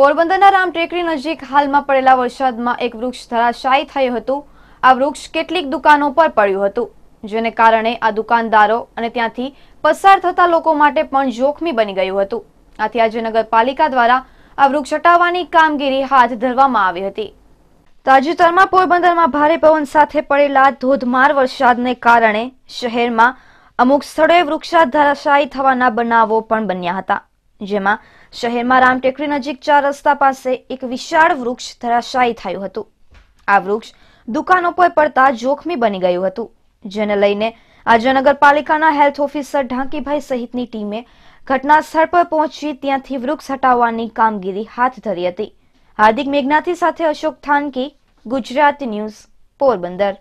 પોરબંદરના રામ ટેકરી નજીક હાલમાં પડેલા વરસાદમાં એક વૃક્ષ ધરાશાયી થયું હતું આ વૃક્ષ કેટલીક દુકાનો પર પડ્યું હતું જેને કારણે આ દુકાનદારો અને ત્યાંથી પસાર થતા લોકો માટે પણ જોખમી બની ગયું હતું આથી આજે નગરપાલિકા દ્વારા આ વૃક્ષ હટાવવાની કામગીરી હાથ ધરવામાં આવી હતી તાજેતરમાં પોરબંદરમાં ભારે પવન સાથે પડેલા ધોધમાર વરસાદને કારણે શહેરમાં અમુક સ્થળોએ વૃક્ષા ધરાશાયી થવાના બનાવો પણ બન્યા હતા જેમાં શહેરમાં રામટેકરી નજીક ચાર રસ્તા પાસે એક વિશાળ વૃક્ષ ધરાશાયી થયું હતું આ વૃક્ષ દુકાનો પર પડતા જોખમી બની ગયું હતું જેને લઈને આજે નગરપાલિકાના હેલ્થ ઓફિસર ઢાંકીભાઈ સહિતની ટીમે ઘટના સ્થળ પર પહોંચી ત્યાંથી વૃક્ષ હટાવવાની કામગીરી હાથ ધરી હતી હાર્દિક મેઘનાથી સાથે અશોક થાનકી ગુજરાત ન્યૂઝ પોરબંદર